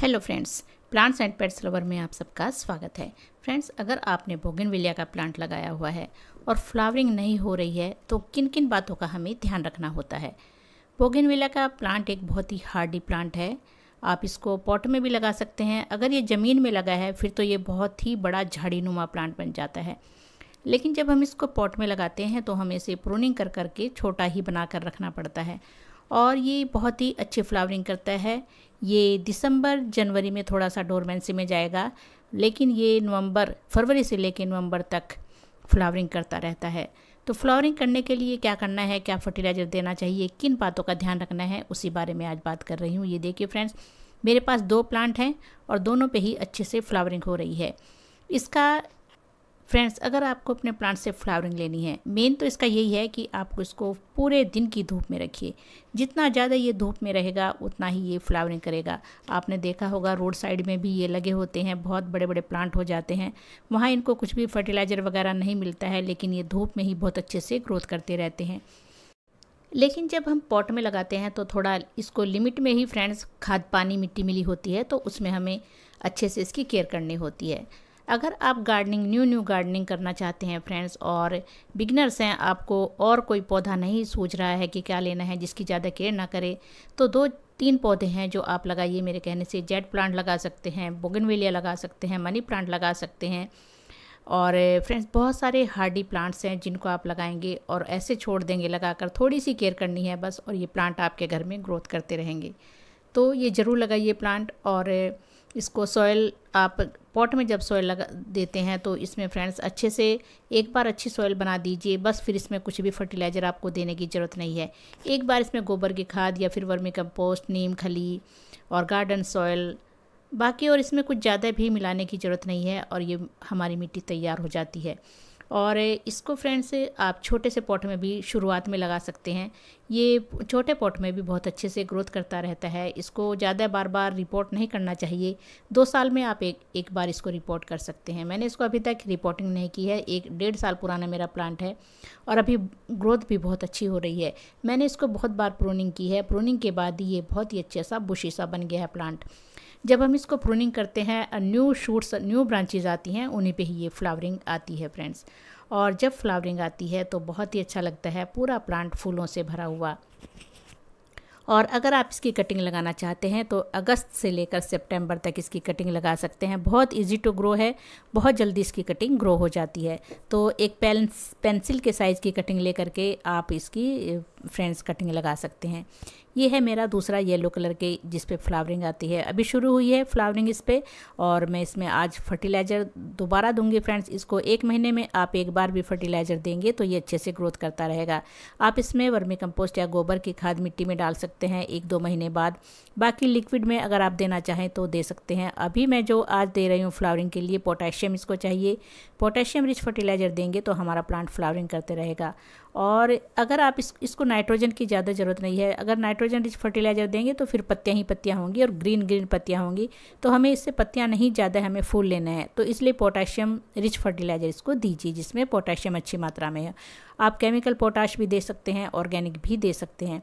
hello friends plants and pets lover में आप सबका स्वागत है फ्रेंड्स अगर आपने बोगनविलिया का प्लांट लगाया हुआ है और फ्लावरिंग नहीं हो रही है तो किन किन बातों का हमें ध्यान रखना होता है बोगनविलिया का प्लांट एक बहुत ही हार्डी प्लांट है आप इसको पॉट में भी लगा सकते हैं अगर ये ज़मीन में लगा है फिर तो ये बहुत ही बड़ा झाड़ीनुमा प्लांट बन जाता है लेकिन जब हम इसको पॉट में लगाते हैं तो हमें इसे प्रोनिंग कर करके छोटा ही बना कर रखना पड़ता है और ये बहुत ही अच्छे फ्लावरिंग करता है ये दिसंबर जनवरी में थोड़ा सा डोरमेंसी में जाएगा लेकिन ये नवंबर फरवरी से लेकर नवंबर तक फ्लावरिंग करता रहता है तो फ्लावरिंग करने के लिए क्या करना है क्या फर्टिलाइज़र देना चाहिए किन बातों का ध्यान रखना है उसी बारे में आज बात कर रही हूँ ये देखिए फ्रेंड्स मेरे पास दो प्लांट हैं और दोनों पे ही अच्छे से फ्लावरिंग हो रही है इसका फ्रेंड्स अगर आपको अपने प्लांट से फ्लावरिंग लेनी है मेन तो इसका यही है कि आप इसको पूरे दिन की धूप में रखिए जितना ज़्यादा ये धूप में रहेगा उतना ही ये फ्लावरिंग करेगा आपने देखा होगा रोड साइड में भी ये लगे होते हैं बहुत बड़े बड़े प्लांट हो जाते हैं वहाँ इनको कुछ भी फर्टिलाइज़र वगैरह नहीं मिलता है लेकिन ये धूप में ही बहुत अच्छे से ग्रोथ करते रहते हैं लेकिन जब हम पॉट में लगाते हैं तो थोड़ा इसको लिमिट में ही फ्रेंड्स खाद पानी मिट्टी मिली होती है तो उसमें हमें अच्छे से इसकी केयर करनी होती है अगर आप गार्डनिंग न्यू न्यू गार्डनिंग करना चाहते हैं फ्रेंड्स और बिगनर्स हैं आपको और कोई पौधा नहीं सूझ रहा है कि क्या लेना है जिसकी ज़्यादा केयर ना करे तो दो तीन पौधे हैं जो आप लगाइए मेरे कहने से जेट प्लांट लगा सकते हैं बोगनवेलिया लगा सकते हैं मनी प्लांट लगा सकते हैं और फ्रेंड्स बहुत सारे हार्डी प्लांट्स हैं जिनको आप लगाएंगे और ऐसे छोड़ देंगे लगाकर थोड़ी सी केयर करनी है बस और ये प्लांट आपके घर में ग्रोथ करते रहेंगे तो ये ज़रूर लगाइए प्लांट और इसको सॉयल आप पॉट में जब सॉयल लगा देते हैं तो इसमें फ्रेंड्स अच्छे से एक बार अच्छी सॉयल बना दीजिए बस फिर इसमें कुछ भी फर्टिलाइज़र आपको देने की ज़रूरत नहीं है एक बार इसमें गोबर की खाद या फिर वर्मी कंपोस्ट नीम खली और गार्डन सॉयल बाकी और इसमें कुछ ज़्यादा भी मिलाने की ज़रूरत नहीं है और ये हमारी मिट्टी तैयार हो जाती है और इसको फ्रेंड्स आप छोटे से पॉट में भी शुरुआत में लगा सकते हैं ये छोटे पॉट में भी बहुत अच्छे से ग्रोथ करता रहता है इसको ज़्यादा बार बार रिपोर्ट नहीं करना चाहिए दो साल में आप एक एक बार इसको रिपोर्ट कर सकते हैं मैंने इसको अभी तक रिपोर्टिंग नहीं की है एक डेढ़ साल पुराना मेरा प्लांट है और अभी ग्रोथ भी बहुत अच्छी हो रही है मैंने इसको बहुत बार प्रोनिंग की है प्रोनिंग के बाद ही ये बहुत ही अच्छा सा बुशी सा बन गया है प्लांट जब हम इसको प्रूनिंग करते हैं न्यू शूट्स न्यू ब्रांचेज आती हैं उन्हीं पे ही ये फ्लावरिंग आती है फ्रेंड्स और जब फ्लावरिंग आती है तो बहुत ही अच्छा लगता है पूरा प्लांट फूलों से भरा हुआ और अगर आप इसकी कटिंग लगाना चाहते हैं तो अगस्त से लेकर सितंबर तक इसकी कटिंग लगा सकते हैं बहुत इजी टू ग्रो है बहुत जल्दी इसकी कटिंग ग्रो हो जाती है तो एक पेंस पेंसिल के साइज़ की कटिंग लेकर के आप इसकी फ्रेंड्स कटिंग लगा सकते हैं ये है मेरा दूसरा येलो कलर के जिस पे फ्लावरिंग आती है अभी शुरू हुई है फ्लावरिंग इस पर और मैं इसमें आज फर्टिलाइज़र दोबारा दूंगी फ्रेंड्स इसको एक महीने में आप एक बार भी फर्टिलाइज़र देंगे तो ये अच्छे से ग्रोथ करता रहेगा आप इसमें वर्मी कंपोस्ट या गोबर की खाद मिट्टी में डाल सकते हैं एक दो महीने बाद बाकी लिक्विड में अगर आप देना चाहें तो दे सकते हैं अभी मैं जो आज दे रही हूँ फ्लावरिंग के लिए पोटेशियम इसको चाहिए पोटेशियम रिच फर्टिलाइज़र देंगे तो हमारा प्लांट फ्लावरिंग करते रहेगा और अगर आप इसको नाइट्रोजन की ज़्यादा ज़रूरत नहीं है अगर नाइट्रोजन रिच फर्टिलाइज़र देंगे तो फिर पत्तियाँ ही पत्तियाँ होंगी और ग्रीन ग्रीन पत्तियाँ होंगी तो हमें इससे पत्तियाँ नहीं ज़्यादा हमें फूल लेना है तो इसलिए पोटाशियम रिच फर्टिलाइज़र इसको दीजिए जिसमें पोटाशियम अच्छी मात्रा में है आप केमिकल पोटाश भी दे सकते हैं ऑर्गेनिक भी दे सकते हैं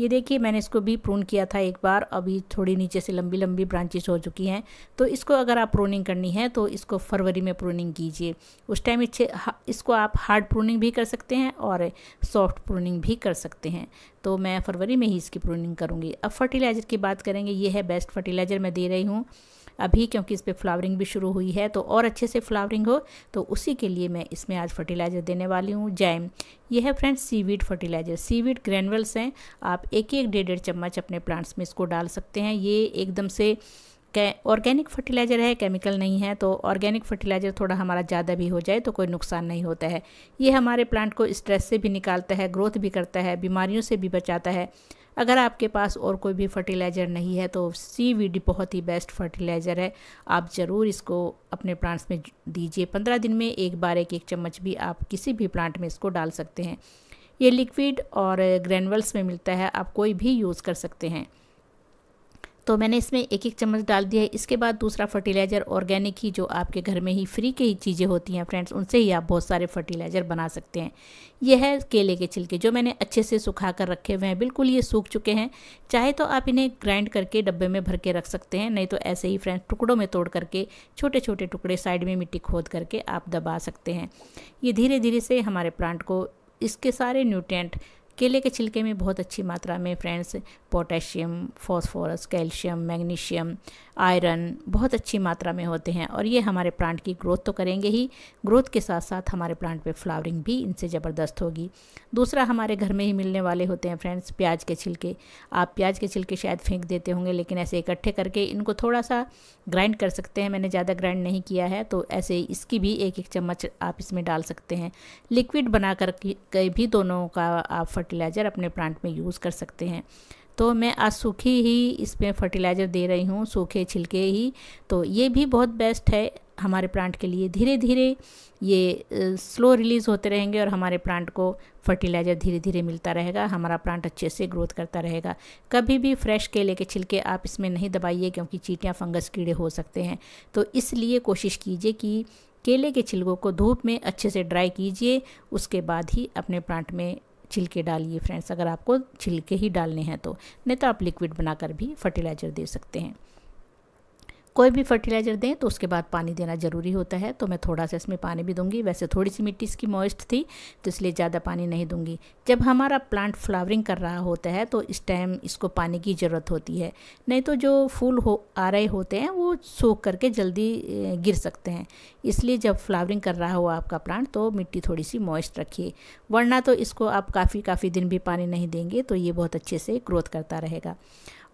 ये देखिए मैंने इसको भी प्रून किया था एक बार अभी थोड़ी नीचे से लंबी लंबी ब्रांचेस हो चुकी हैं तो इसको अगर आप प्रूनिंग करनी है तो इसको फरवरी में प्रूनिंग कीजिए उस टाइम इसको आप हार्ड प्रूनिंग भी कर सकते हैं और सॉफ्ट प्रूनिंग भी कर सकते हैं तो मैं फरवरी में ही इसकी प्रूनिंग करूँगी अब फर्टिलाइज़र की बात करेंगे ये है बेस्ट फर्टिलाइज़र मैं दे रही हूँ अभी क्योंकि इस पर फ्लावरिंग भी शुरू हुई है तो और अच्छे से फ्लावरिंग हो तो उसी के लिए मैं इसमें आज फर्टिलाइज़र देने वाली हूँ जैम यह है friends seaweed fertiliser seaweed granules हैं आप एक एक डेढ़ डेढ़ चम्मच अपने प्लांट्स में इसको डाल सकते हैं ये एकदम से ऑर्गेनिक फर्टिलाइज़र है केमिकल नहीं है तो ऑर्गेनिक फर्टिलाइज़र थोड़ा हमारा ज़्यादा भी हो जाए तो कोई नुकसान नहीं होता है ये हमारे प्लांट को स्ट्रेस से भी निकालता है ग्रोथ भी करता है बीमारियों से भी बचाता है अगर आपके पास और कोई भी फर्टिलाइज़र नहीं है तो सी वी डी बहुत ही बेस्ट फर्टिलाइज़र है आप ज़रूर इसको अपने प्लांट्स में दीजिए पंद्रह दिन में एक बार एक एक चम्मच भी आप किसी भी प्लांट में इसको डाल सकते हैं ये लिक्विड और ग्रेनुअल्स में मिलता है आप कोई भी यूज़ कर सकते हैं तो मैंने इसमें एक एक चम्मच डाल दिया है इसके बाद दूसरा फर्टिलाइज़र ऑर्गेनिक ही जो आपके घर में ही फ्री के ही चीज़ें होती हैं फ्रेंड्स उनसे ही आप बहुत सारे फर्टिलाइज़र बना सकते हैं यह है केले के छिलके जो मैंने अच्छे से सुखा कर रखे हुए हैं बिल्कुल ये सूख चुके हैं चाहे तो आप इन्हें ग्राइंड करके डब्बे में भर के रख सकते हैं नहीं तो ऐसे ही फ्रेंड्स टुकड़ों में तोड़ करके छोटे छोटे टुकड़े साइड में मिट्टी खोद करके आप दबा सकते हैं ये धीरे धीरे से हमारे प्लांट को इसके सारे न्यूट्रिएंट केले के छिलके में बहुत अच्छी मात्रा में friends potassium phosphorus calcium magnesium iron बहुत अच्छी मात्रा में होते हैं और ये हमारे प्लांट की ग्रोथ तो करेंगे ही ग्रोथ के साथ साथ हमारे प्लांट पे फ्लावरिंग भी इनसे ज़बरदस्त होगी दूसरा हमारे घर में ही मिलने वाले होते हैं फ्रेंड्स प्याज के छिलके आप प्याज के छिलके शायद फेंक देते होंगे लेकिन ऐसे इकट्ठे करके इनको थोड़ा सा ग्राइंड कर सकते हैं मैंने ज़्यादा ग्राइंड नहीं किया है तो ऐसे इसकी भी एक एक चम्मच आप इसमें डाल सकते हैं लिक्विड बना कर भी दोनों का आप फर्टिलाइज़र अपने प्लांट में यूज़ कर सकते हैं तो मैं आज सूखी ही इसमें फर्टिलाइज़र दे रही हूँ सूखे छिलके ही तो ये भी बहुत बेस्ट है हमारे प्लांट के लिए धीरे धीरे ये स्लो रिलीज़ होते रहेंगे और हमारे प्लांट को फर्टिलाइज़र धीरे धीरे मिलता रहेगा हमारा प्लांट अच्छे से ग्रोथ करता रहेगा कभी भी फ्रेश केले के छिलके आप इसमें नहीं दबाइए क्योंकि चीटियाँ फंगस कीड़े हो सकते हैं तो इसलिए कोशिश कीजिए कि केले के छिलकों को धूप में अच्छे से ड्राई कीजिए उसके बाद ही अपने प्लांट में छिलके डालिए फ्रेंड्स अगर आपको छिलके ही डालने हैं तो नहीं तो आप लिक्विड बनाकर भी फर्टिलाइज़र दे सकते हैं कोई भी फर्टिलाइज़र दें तो उसके बाद पानी देना ज़रूरी होता है तो मैं थोड़ा सा इसमें पानी भी दूंगी वैसे थोड़ी सी मिट्टी इसकी मॉइस्ट थी तो इसलिए ज़्यादा पानी नहीं दूंगी जब हमारा प्लांट फ्लावरिंग कर रहा होता है तो इस टाइम इसको पानी की ज़रूरत होती है नहीं तो जो फूल हो आ रहे होते हैं वो सूख करके जल्दी गिर सकते हैं इसलिए जब फ्लावरिंग कर रहा हो आपका प्लांट तो मिट्टी थोड़ी सी मॉइस्ट रखिए वरना तो इसको आप काफ़ी काफ़ी दिन भी पानी नहीं देंगे तो ये बहुत अच्छे से ग्रोथ करता रहेगा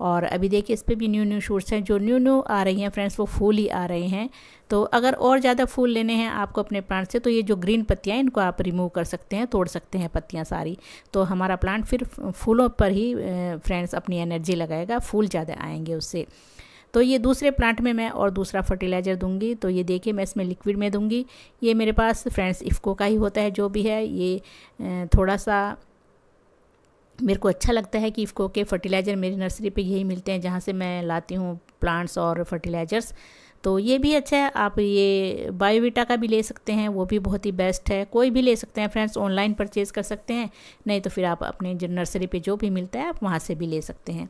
और अभी देखिए इस पर भी न्यू न्यू शूट्स हैं जो न्यू न्यू आ रही हैं हैं फ्रेंड्स वो फूल ही आ रहे हैं तो अगर और ज़्यादा फूल लेने हैं आपको अपने प्लांट से तो ये जो ग्रीन पत्तियाँ इनको आप रिमूव कर सकते हैं तोड़ सकते हैं पत्तियाँ सारी तो हमारा प्लांट फिर फूलों पर ही फ्रेंड्स अपनी एनर्जी लगाएगा फूल ज़्यादा आएंगे उससे तो ये दूसरे प्लांट में मैं और दूसरा फर्टिलाइज़र दूंगी तो ये देखिए मैं इसमें लिक्विड में दूंगी ये मेरे पास फ्रेंड्स इफ़को का ही होता है जो भी है ये थोड़ा सा मेरे को अच्छा लगता है कि इफ़को के फर्टिलाइज़र मेरी नर्सरी पे यही मिलते हैं जहाँ से मैं लाती हूँ प्लांट्स और फर्टिलाइज़र्स तो ये भी अच्छा है आप ये बायोविटा का भी ले सकते हैं वो भी बहुत ही बेस्ट है कोई भी ले सकते हैं फ्रेंड्स ऑनलाइन परचेज़ कर सकते हैं नहीं तो फिर आप अपने नर्सरी पे जो भी मिलता है आप वहाँ से भी ले सकते हैं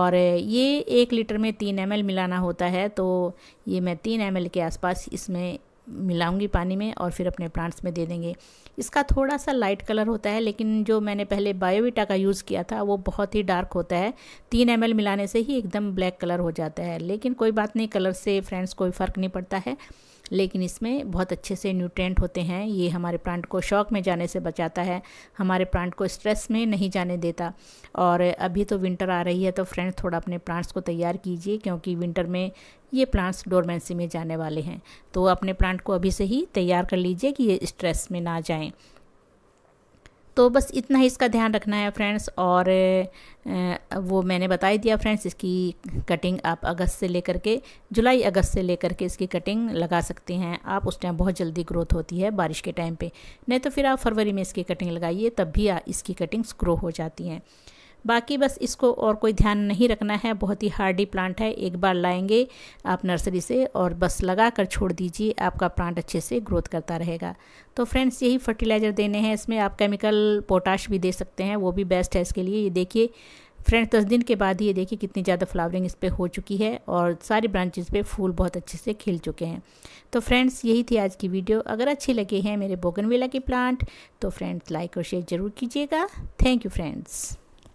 और ये एक लीटर में तीन एम मिलाना होता है तो ये मैं तीन एम के आसपास इसमें मिलाऊंगी पानी में और फिर अपने प्लांट्स में दे देंगे इसका थोड़ा सा लाइट कलर होता है लेकिन जो मैंने पहले बायोविटा का यूज़ किया था वो बहुत ही डार्क होता है तीन एम मिलाने से ही एकदम ब्लैक कलर हो जाता है लेकिन कोई बात नहीं कलर से फ्रेंड्स कोई फ़र्क नहीं पड़ता है लेकिन इसमें बहुत अच्छे से न्यूट्रेंट होते हैं ये हमारे प्लांट को शौक में जाने से बचाता है हमारे प्लांट को स्ट्रेस में नहीं जाने देता और अभी तो विंटर आ रही है तो फ्रेंड्स थोड़ा अपने प्लांट्स को तैयार कीजिए क्योंकि विंटर में ये प्लांट्स डोरमेंसी में जाने वाले हैं तो अपने प्लांट को अभी से ही तैयार कर लीजिए कि ये स्ट्रेस में ना जाएँ तो बस इतना ही इसका ध्यान रखना है फ्रेंड्स और वो मैंने बता ही दिया फ्रेंड्स इसकी कटिंग आप अगस्त से लेकर के जुलाई अगस्त से लेकर के इसकी कटिंग लगा सकते हैं आप उस टाइम बहुत जल्दी ग्रोथ होती है बारिश के टाइम पे नहीं तो फिर आप फरवरी में इसकी कटिंग लगाइए तब भी इसकी कटिंग्स ग्रो हो जाती हैं बाकी बस इसको और कोई ध्यान नहीं रखना है बहुत ही हार्डी प्लांट है एक बार लाएंगे आप नर्सरी से और बस लगा कर छोड़ दीजिए आपका प्लांट अच्छे से ग्रोथ करता रहेगा तो फ्रेंड्स यही फर्टिलाइज़र देने हैं इसमें आप केमिकल पोटाश भी दे सकते हैं वो भी बेस्ट है इसके लिए ये देखिए फ्रेंड्स दस दिन के बाद ही ये देखिए कितनी ज़्यादा फ्लावरिंग इस पर हो चुकी है और सारी ब्रांचेस पे फूल बहुत अच्छे से खिल चुके हैं तो फ्रेंड्स यही थी आज की वीडियो अगर अच्छी लगी है मेरे बोगनवेला के प्लांट तो फ्रेंड्स लाइक और शेयर ज़रूर कीजिएगा थैंक यू फ्रेंड्स